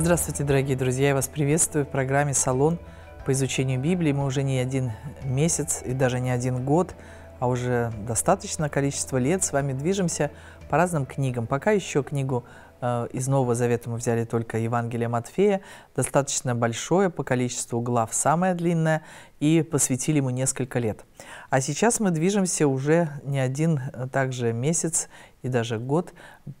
Здравствуйте, дорогие друзья! Я вас приветствую в программе «Салон по изучению Библии». Мы уже не один месяц и даже не один год, а уже достаточно количество лет с вами движемся по разным книгам. Пока еще книгу э, из Нового Завета мы взяли только Евангелие Матфея, достаточно большое по количеству глав, самое длинное, и посвятили ему несколько лет. А сейчас мы движемся уже не один а также месяц и даже год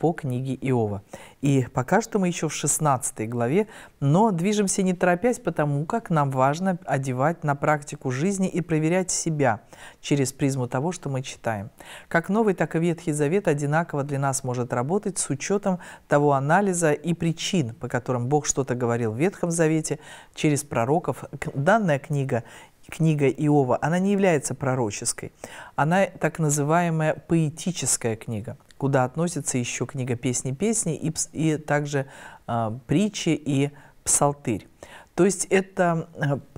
по книге Иова. И пока что мы еще в 16 главе, но движемся не торопясь, потому как нам важно одевать на практику жизни и проверять себя через призму того, что мы читаем. Как Новый, так и Ветхий Завет одинаково для нас может работать с учетом того анализа и причин, по которым Бог что-то говорил в Ветхом Завете через пророков. Данная книга книга Иова, она не является пророческой. Она так называемая поэтическая книга, куда относится еще книга «Песни песни» и, и также э, притчи и псалтырь. То есть это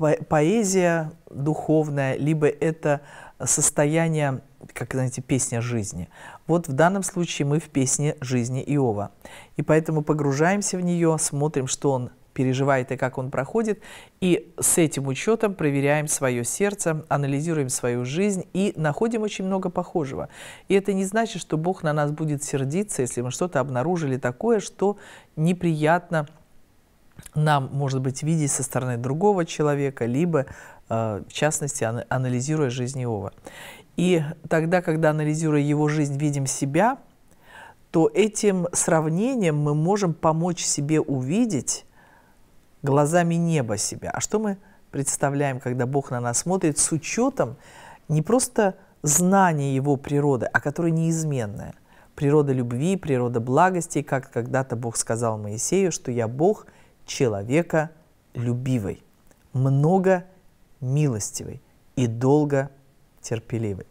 а, поэзия духовная, либо это состояние, как, знаете, песня жизни. Вот в данном случае мы в песне жизни Иова. И поэтому погружаемся в нее, смотрим, что он переживает и как он проходит. И с этим учетом проверяем свое сердце, анализируем свою жизнь и находим очень много похожего. И это не значит, что Бог на нас будет сердиться, если мы что-то обнаружили такое, что неприятно нам, может быть, видеть со стороны другого человека, либо, э, в частности, анализируя жизнь Иова. И тогда, когда анализируя его жизнь, видим себя, то этим сравнением мы можем помочь себе увидеть, глазами неба себя. А что мы представляем, когда Бог на нас смотрит с учетом не просто знания Его природы, а которая неизменная. Природа любви, природа благости, как когда-то Бог сказал Моисею, что «я Бог человека любивый, много милостивый и долго терпеливый».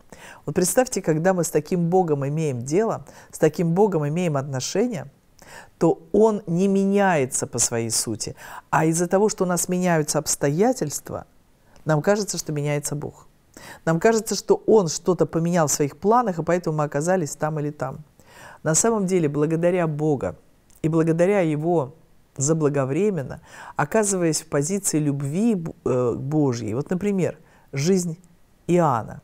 Вот представьте, когда мы с таким Богом имеем дело, с таким Богом имеем отношения – то он не меняется по своей сути. А из-за того, что у нас меняются обстоятельства, нам кажется, что меняется Бог. Нам кажется, что Он что-то поменял в своих планах, и поэтому мы оказались там или там. На самом деле, благодаря Бога и благодаря Его заблаговременно, оказываясь в позиции любви э, Божьей, вот, например, жизнь Иоанна.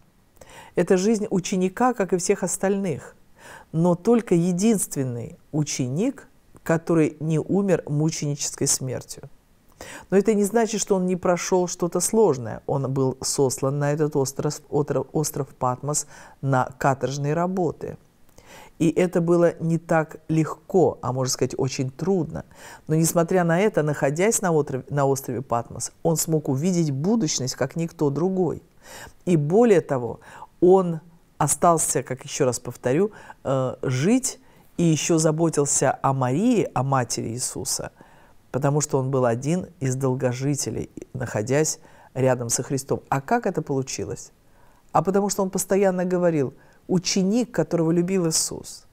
Это жизнь ученика, как и всех остальных – но только единственный ученик, который не умер мученической смертью. Но это не значит, что он не прошел что-то сложное. Он был сослан на этот остров, остров, остров Патмос на каторжные работы. И это было не так легко, а можно сказать, очень трудно. Но несмотря на это, находясь на острове, на острове Патмос, он смог увидеть будущность, как никто другой. И более того, он остался, как еще раз повторю, э, жить и еще заботился о Марии, о матери Иисуса, потому что он был один из долгожителей, находясь рядом со Христом. А как это получилось? А потому что он постоянно говорил, ученик, которого любил Иисус.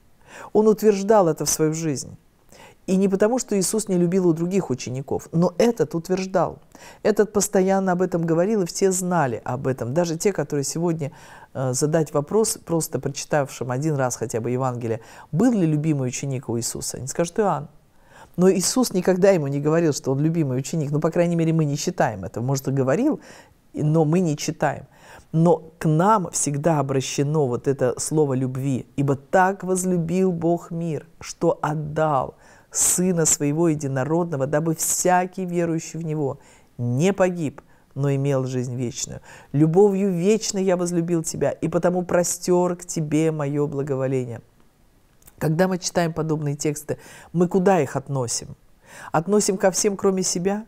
Он утверждал это в свою жизнь. И не потому, что Иисус не любил у других учеников, но этот утверждал. Этот постоянно об этом говорил, и все знали об этом. Даже те, которые сегодня э, задать вопрос, просто прочитавшим один раз хотя бы Евангелие, был ли любимый ученик у Иисуса, они скажут Иоанн. Но Иисус никогда ему не говорил, что он любимый ученик. Ну, по крайней мере, мы не считаем это. Может, и говорил, но мы не читаем. Но к нам всегда обращено вот это слово любви. «Ибо так возлюбил Бог мир, что отдал Сына Своего Единородного, дабы всякий верующий в Него не погиб, но имел жизнь вечную. Любовью вечной я возлюбил Тебя, и потому простер к Тебе мое благоволение». Когда мы читаем подобные тексты, мы куда их относим? Относим ко всем, кроме себя?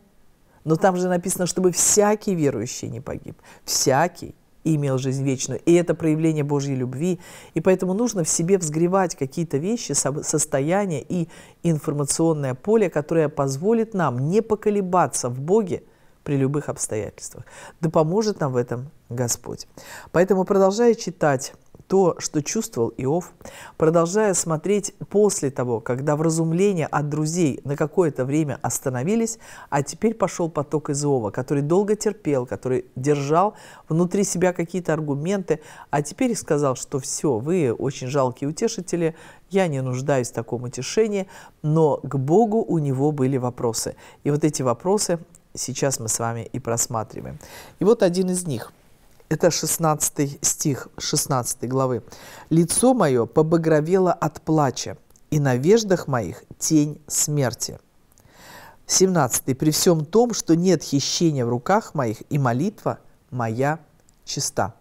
Но там же написано, чтобы всякий верующий не погиб. Всякий и имел жизнь вечную. И это проявление Божьей любви. И поэтому нужно в себе взгревать какие-то вещи, состояние и информационное поле, которое позволит нам не поколебаться в Боге при любых обстоятельствах. Да поможет нам в этом Господь. Поэтому, продолжая читать то, что чувствовал Иов, продолжая смотреть после того, когда вразумления от друзей на какое-то время остановились, а теперь пошел поток из Иова, который долго терпел, который держал внутри себя какие-то аргументы, а теперь сказал, что все, вы очень жалкие утешители, я не нуждаюсь в таком утешении, но к Богу у него были вопросы. И вот эти вопросы сейчас мы с вами и просматриваем. И вот один из них – это 16 стих 16 главы. «Лицо мое побагровело от плача, и на веждах моих тень смерти». 17. «При всем том, что нет хищения в руках моих, и молитва моя чиста».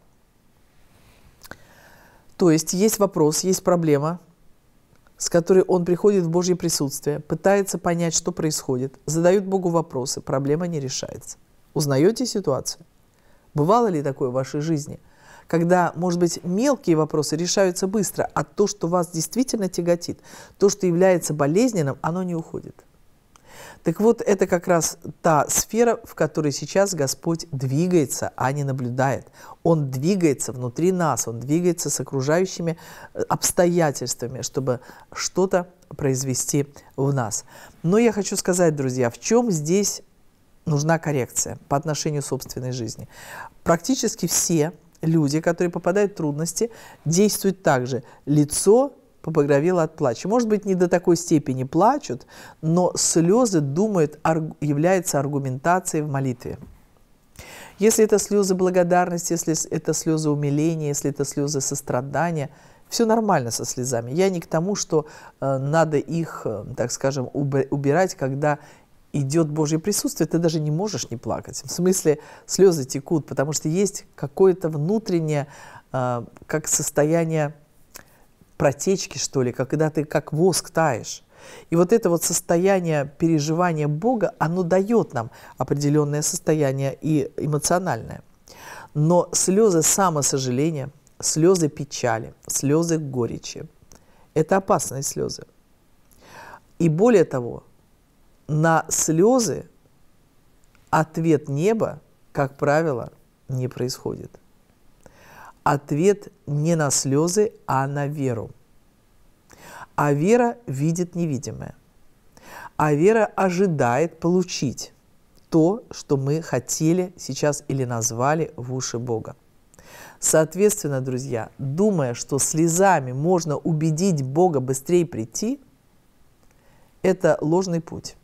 То есть есть вопрос, есть проблема, с которой он приходит в Божье присутствие, пытается понять, что происходит, задают Богу вопросы, проблема не решается. Узнаете ситуацию? Бывало ли такое в вашей жизни? Когда, может быть, мелкие вопросы решаются быстро, а то, что вас действительно тяготит, то, что является болезненным, оно не уходит. Так вот, это как раз та сфера, в которой сейчас Господь двигается, а не наблюдает. Он двигается внутри нас, он двигается с окружающими э, обстоятельствами, чтобы что-то произвести в нас. Но я хочу сказать, друзья, в чем здесь нужна коррекция по отношению к собственной жизни. Практически все люди, которые попадают в трудности, действуют так же. Лицо побагровело от плача. Может быть, не до такой степени плачут, но слезы, думают, арг... являются аргументацией в молитве. Если это слезы благодарности, если это слезы умиления, если это слезы сострадания, все нормально со слезами. Я не к тому, что э, надо их, э, так скажем, убирать, когда идет Божье присутствие, ты даже не можешь не плакать. В смысле, слезы текут, потому что есть какое-то внутреннее, а, как состояние протечки, что ли, когда ты как воск таешь. И вот это вот состояние переживания Бога, оно дает нам определенное состояние и эмоциональное. Но слезы самосожаления, слезы печали, слезы горечи – это опасные слезы. И более того, на слезы ответ неба, как правило, не происходит. Ответ не на слезы, а на веру. А вера видит невидимое. А вера ожидает получить то, что мы хотели сейчас или назвали в уши Бога. Соответственно, друзья, думая, что слезами можно убедить Бога быстрее прийти, это ложный путь.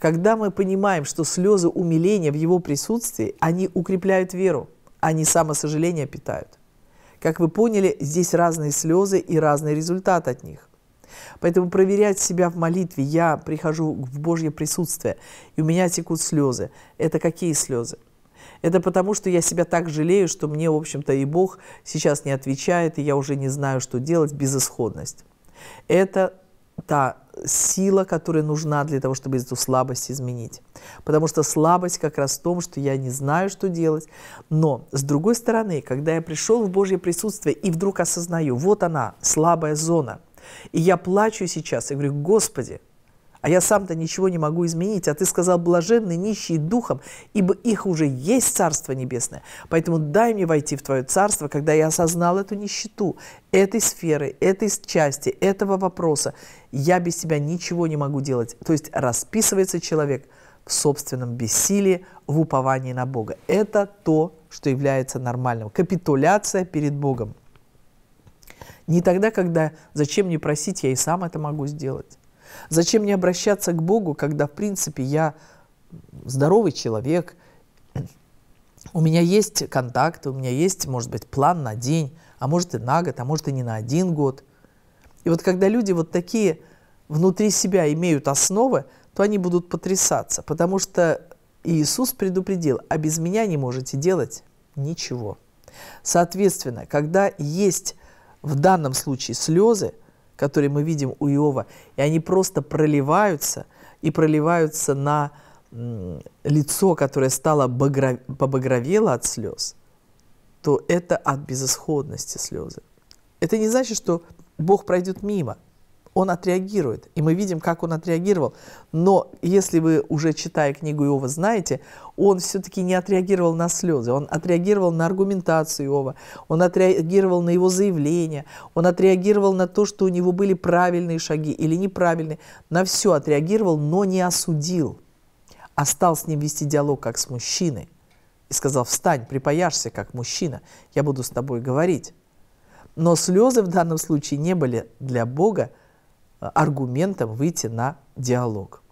Когда мы понимаем, что слезы умиления в его присутствии, они укрепляют веру, они самосожаление питают. Как вы поняли, здесь разные слезы и разный результат от них. Поэтому проверять себя в молитве. Я прихожу в Божье присутствие, и у меня текут слезы. Это какие слезы? Это потому, что я себя так жалею, что мне, в общем-то, и Бог сейчас не отвечает, и я уже не знаю, что делать, безысходность. Это та сила, которая нужна для того, чтобы эту слабость изменить. Потому что слабость как раз в том, что я не знаю, что делать. Но, с другой стороны, когда я пришел в Божье присутствие и вдруг осознаю, вот она, слабая зона, и я плачу сейчас и говорю, Господи, а я сам-то ничего не могу изменить. А ты сказал, блаженны нищие духом, ибо их уже есть Царство Небесное. Поэтому дай мне войти в Твое Царство, когда я осознал эту нищету, этой сферы, этой части, этого вопроса. Я без Тебя ничего не могу делать. То есть расписывается человек в собственном бессилии, в уповании на Бога. Это то, что является нормальным. Капитуляция перед Богом. Не тогда, когда зачем мне просить, я и сам это могу сделать. Зачем мне обращаться к Богу, когда, в принципе, я здоровый человек, у меня есть контакты, у меня есть, может быть, план на день, а может и на год, а может и не на один год. И вот когда люди вот такие внутри себя имеют основы, то они будут потрясаться, потому что Иисус предупредил, а без меня не можете делать ничего. Соответственно, когда есть в данном случае слезы, которые мы видим у Иова, и они просто проливаются и проливаются на лицо, которое стало побагровело от слез, то это от безысходности слезы. Это не значит, что Бог пройдет мимо – он отреагирует. И мы видим, как он отреагировал. Но если вы уже читая книгу Иова знаете, он все-таки не отреагировал на слезы, он отреагировал на аргументацию Иова, он отреагировал на его заявление, он отреагировал на то, что у него были правильные шаги или неправильные. На все отреагировал, но не осудил, а стал с ним вести диалог как с мужчиной. И сказал, встань, припаяшься как мужчина, я буду с тобой говорить. Но слезы в данном случае не были для Бога аргументом выйти на диалог.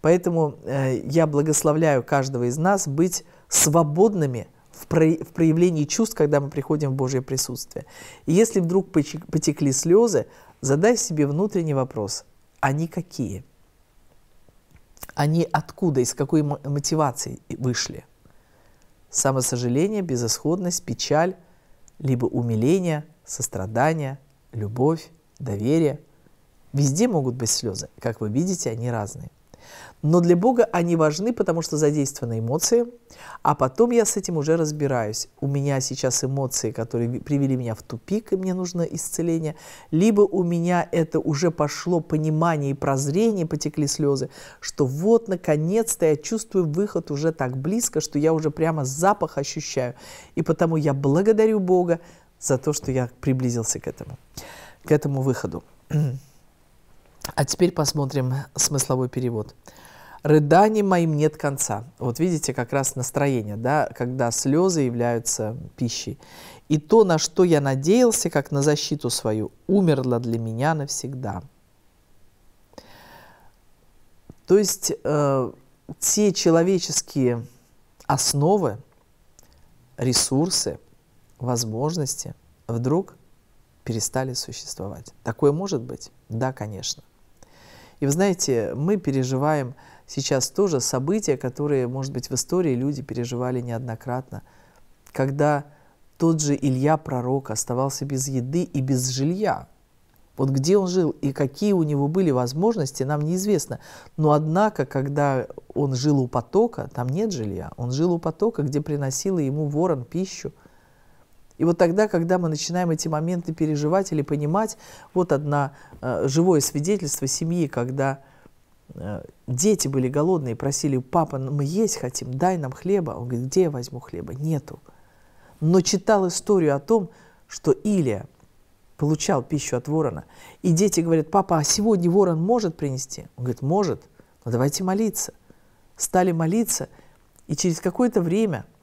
Поэтому э, я благословляю каждого из нас быть свободными в, в проявлении чувств, когда мы приходим в Божье присутствие. И если вдруг потекли слезы, задай себе внутренний вопрос. Они какие? Они откуда, из какой мотивации вышли? Самосожаление, безысходность, печаль, либо умиление, сострадание, любовь, доверие – Везде могут быть слезы. Как вы видите, они разные. Но для Бога они важны, потому что задействованы эмоции, а потом я с этим уже разбираюсь. У меня сейчас эмоции, которые привели меня в тупик, и мне нужно исцеление, либо у меня это уже пошло понимание и прозрение, потекли слезы, что вот, наконец-то я чувствую выход уже так близко, что я уже прямо запах ощущаю. И потому я благодарю Бога за то, что я приблизился к этому, к этому выходу. А теперь посмотрим смысловой перевод. Рыданием моим нет конца. Вот видите, как раз настроение, да, когда слезы являются пищей. И то, на что я надеялся, как на защиту свою, умерло для меня навсегда. То есть э, те человеческие основы, ресурсы, возможности вдруг перестали существовать. Такое может быть? Да, конечно. И вы знаете, мы переживаем сейчас тоже события, которые, может быть, в истории люди переживали неоднократно, когда тот же Илья Пророк оставался без еды и без жилья. Вот где он жил и какие у него были возможности, нам неизвестно. Но однако, когда он жил у потока, там нет жилья, он жил у потока, где приносила ему ворон пищу, и вот тогда, когда мы начинаем эти моменты переживать или понимать, вот одно э, живое свидетельство семьи, когда э, дети были голодные, просили, папа, ну, мы есть хотим, дай нам хлеба. Он говорит, где я возьму хлеба? Нету. Но читал историю о том, что Илия получал пищу от ворона. И дети говорят, папа, а сегодня ворон может принести? Он говорит, может, но давайте молиться. Стали молиться, и через какое-то время –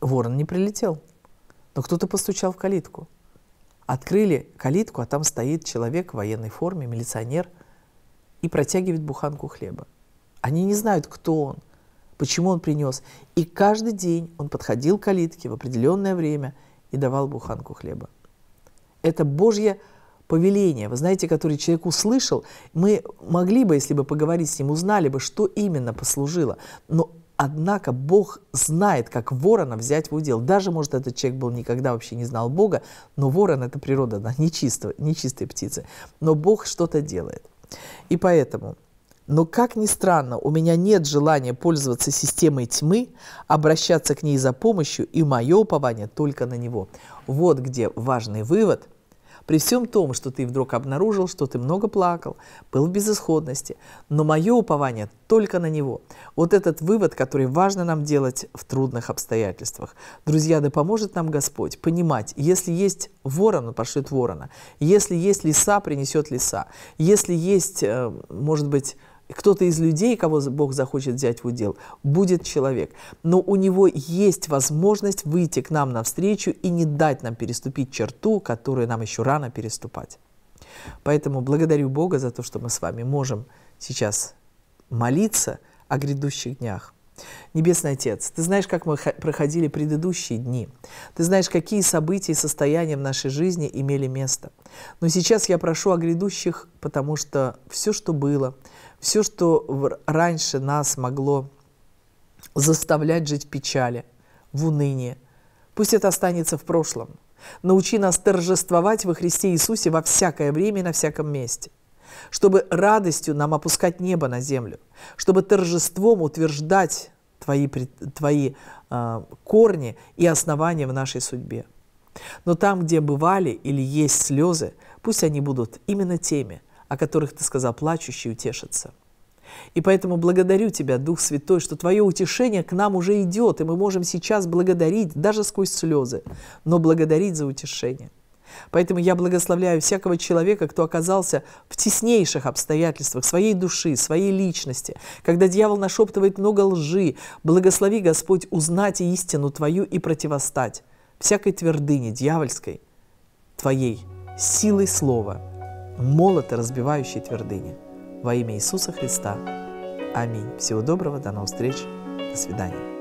Ворон не прилетел, но кто-то постучал в калитку. Открыли калитку, а там стоит человек в военной форме, милиционер, и протягивает буханку хлеба. Они не знают, кто он, почему он принес. И каждый день он подходил к калитке в определенное время и давал буханку хлеба. Это Божье повеление, вы знаете, которое человек услышал. Мы могли бы, если бы поговорить с ним, узнали бы, что именно послужило. Но Однако Бог знает, как ворона взять в удел. Даже, может, этот человек был никогда вообще не знал Бога, но ворон – это природа, она нечистая, нечистая птица. Но Бог что-то делает. И поэтому, но как ни странно, у меня нет желания пользоваться системой тьмы, обращаться к ней за помощью, и мое упование только на него. Вот где важный вывод – при всем том, что ты вдруг обнаружил, что ты много плакал, был в безысходности, но мое упование только на него. Вот этот вывод, который важно нам делать в трудных обстоятельствах. Друзья, да поможет нам Господь понимать, если есть ворон, он пошит ворона, если есть лиса, принесет лиса, если есть, э, может быть, кто-то из людей, кого Бог захочет взять в удел, будет человек. Но у него есть возможность выйти к нам навстречу и не дать нам переступить черту, которую нам еще рано переступать. Поэтому благодарю Бога за то, что мы с вами можем сейчас молиться о грядущих днях. Небесный Отец, ты знаешь, как мы проходили предыдущие дни. Ты знаешь, какие события и состояния в нашей жизни имели место. Но сейчас я прошу о грядущих, потому что все, что было – все, что раньше нас могло заставлять жить в печали, в унынии, пусть это останется в прошлом. Научи нас торжествовать во Христе Иисусе во всякое время и на всяком месте чтобы радостью нам опускать небо на землю, чтобы торжеством утверждать твои, твои э, корни и основания в нашей судьбе. Но там, где бывали или есть слезы, пусть они будут именно теми, о которых ты сказал, плачущие утешатся. И поэтому благодарю Тебя, Дух Святой, что Твое утешение к нам уже идет, и мы можем сейчас благодарить даже сквозь слезы, но благодарить за утешение. Поэтому я благословляю всякого человека, кто оказался в теснейших обстоятельствах своей души, своей личности, когда дьявол нашептывает много лжи. Благослови, Господь, узнать истину Твою и противостать всякой твердыне дьявольской, Твоей, силой слова – молоты разбивающие твердыни. Во имя Иисуса Христа. Аминь. Всего доброго, до новых встреч, до свидания.